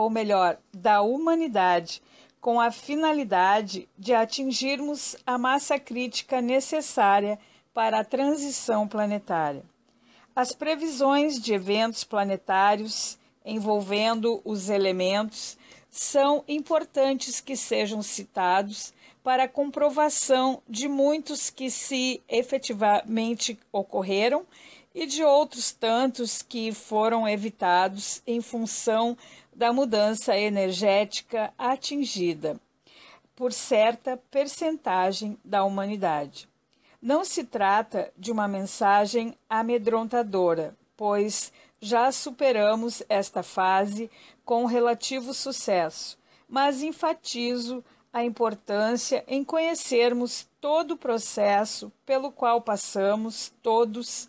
ou melhor, da humanidade, com a finalidade de atingirmos a massa crítica necessária para a transição planetária. As previsões de eventos planetários envolvendo os elementos são importantes que sejam citados para comprovação de muitos que se efetivamente ocorreram e de outros tantos que foram evitados em função da mudança energética atingida por certa percentagem da humanidade. Não se trata de uma mensagem amedrontadora, pois já superamos esta fase com relativo sucesso, mas enfatizo a importância em conhecermos todo o processo pelo qual passamos todos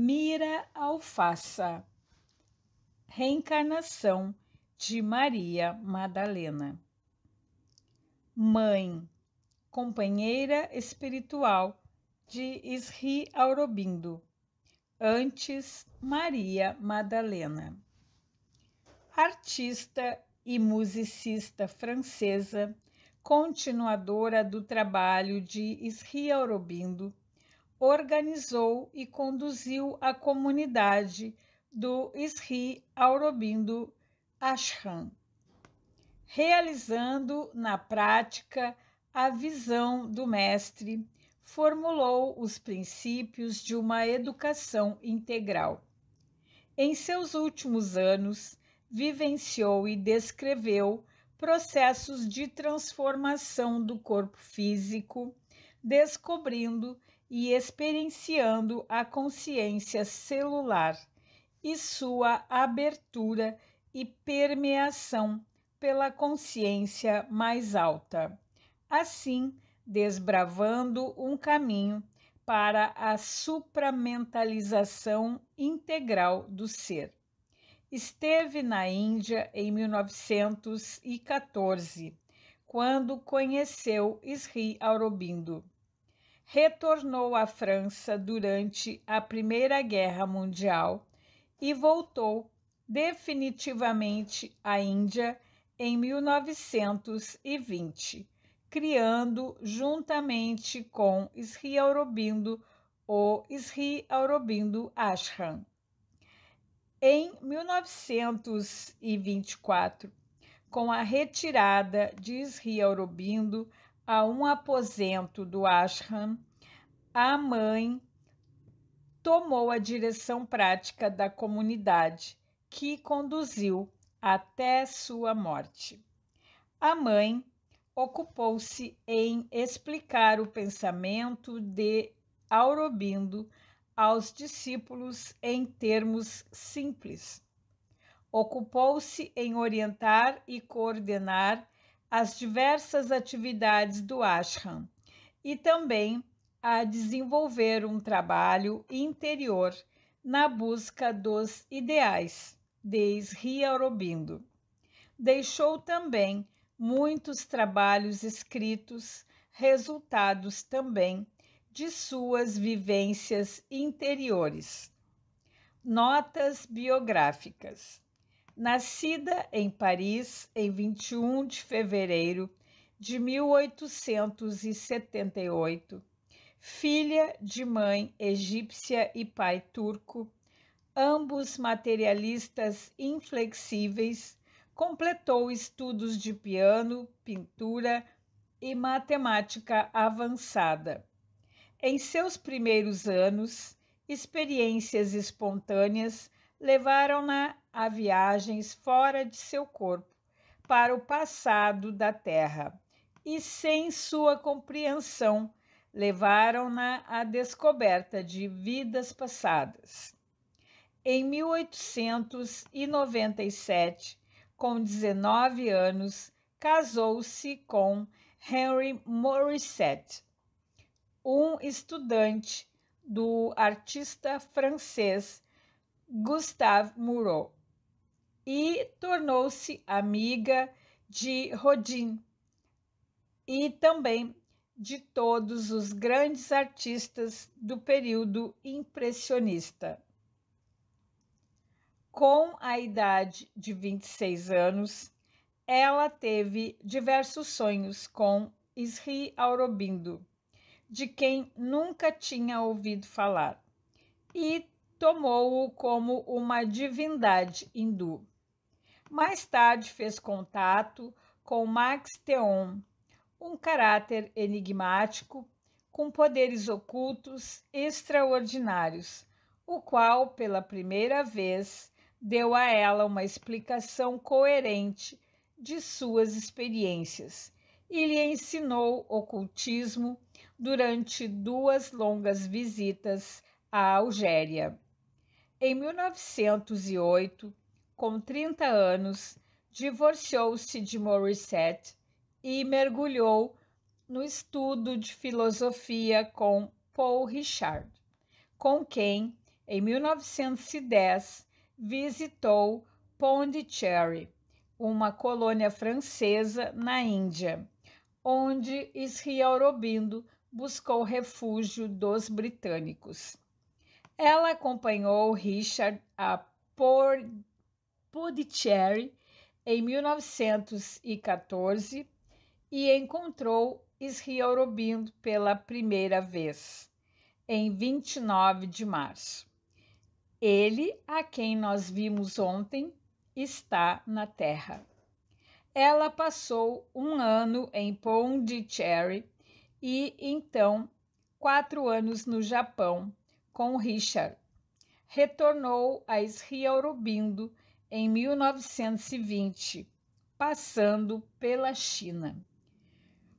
Mira Alfaça, reencarnação de Maria Madalena. Mãe, companheira espiritual de Isri Aurobindo, antes Maria Madalena. Artista e musicista francesa, continuadora do trabalho de Isri Aurobindo, organizou e conduziu a comunidade do Sri Aurobindo Ashram, realizando na prática a visão do mestre, formulou os princípios de uma educação integral. Em seus últimos anos, vivenciou e descreveu processos de transformação do corpo físico, descobrindo e experienciando a consciência celular e sua abertura e permeação pela consciência mais alta, assim desbravando um caminho para a supramentalização integral do ser. Esteve na Índia em 1914 quando conheceu Sri Aurobindo. Retornou à França durante a Primeira Guerra Mundial e voltou definitivamente à Índia em 1920, criando juntamente com Sri Aurobindo o Sri Aurobindo Ashram. Em 1924, com a retirada de Sri Aurobindo a um aposento do ashram, a mãe tomou a direção prática da comunidade, que conduziu até sua morte. A mãe ocupou-se em explicar o pensamento de Aurobindo aos discípulos em termos simples Ocupou-se em orientar e coordenar as diversas atividades do ashram e também a desenvolver um trabalho interior na busca dos ideais de ria Aurobindo. Deixou também muitos trabalhos escritos, resultados também de suas vivências interiores. Notas biográficas nascida em Paris em 21 de fevereiro de 1878, filha de mãe egípcia e pai turco, ambos materialistas inflexíveis, completou estudos de piano, pintura e matemática avançada. Em seus primeiros anos, experiências espontâneas levaram-na a viagens fora de seu corpo, para o passado da Terra, e sem sua compreensão, levaram-na à descoberta de vidas passadas. Em 1897, com 19 anos, casou-se com Henry Morissette, um estudante do artista francês Gustave Moreau e tornou-se amiga de Rodin e também de todos os grandes artistas do período impressionista. Com a idade de 26 anos, ela teve diversos sonhos com Sri Aurobindo, de quem nunca tinha ouvido falar, e tomou-o como uma divindade hindu. Mais tarde fez contato com Max Theon, um caráter enigmático com poderes ocultos extraordinários, o qual, pela primeira vez, deu a ela uma explicação coerente de suas experiências e lhe ensinou ocultismo durante duas longas visitas à Algéria. Em 1908, com 30 anos, divorciou-se de Morissette e mergulhou no estudo de filosofia com Paul Richard, com quem, em 1910, visitou Pondicherry, uma colônia francesa na Índia, onde Israel Aurobindo buscou refúgio dos britânicos. Ela acompanhou Richard a Pudicherry em 1914 e encontrou Sri Robindo pela primeira vez, em 29 de março. Ele, a quem nós vimos ontem, está na Terra. Ela passou um ano em Pondicherry e, então, quatro anos no Japão, com Richard. Retornou a Sri-Aurobindo em 1920, passando pela China.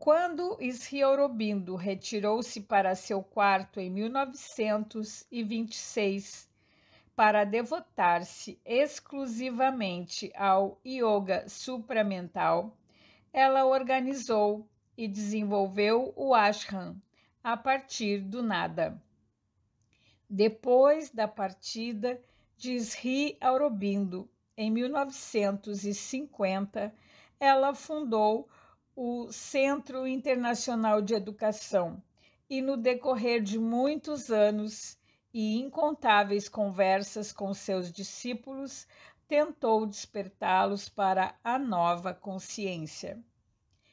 Quando Sri-Aurobindo retirou-se para seu quarto em 1926, para devotar-se exclusivamente ao yoga supramental, ela organizou e desenvolveu o ashram a partir do nada. Depois da partida de Sri Aurobindo, em 1950, ela fundou o Centro Internacional de Educação e, no decorrer de muitos anos e incontáveis conversas com seus discípulos, tentou despertá-los para a nova consciência.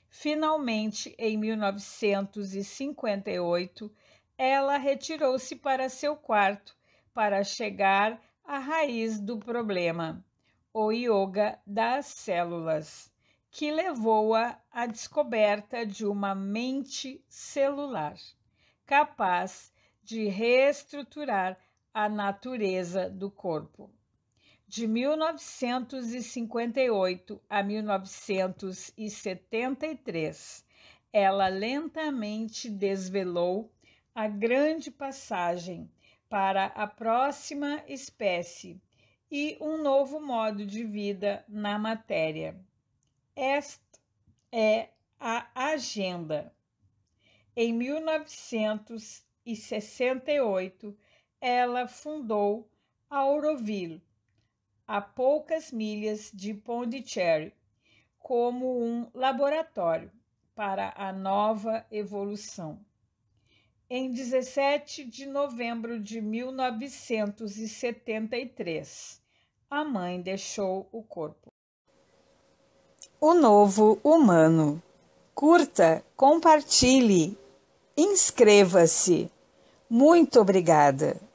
Finalmente, em 1958, ela retirou-se para seu quarto para chegar à raiz do problema, o yoga das células, que levou-a à descoberta de uma mente celular capaz de reestruturar a natureza do corpo. De 1958 a 1973, ela lentamente desvelou a grande passagem para a próxima espécie e um novo modo de vida na matéria. Esta é a agenda. Em 1968, ela fundou Auroville, a poucas milhas de Pondicherry, como um laboratório para a nova evolução em 17 de novembro de 1973. A mãe deixou o corpo. O novo humano. Curta, compartilhe, inscreva-se. Muito obrigada.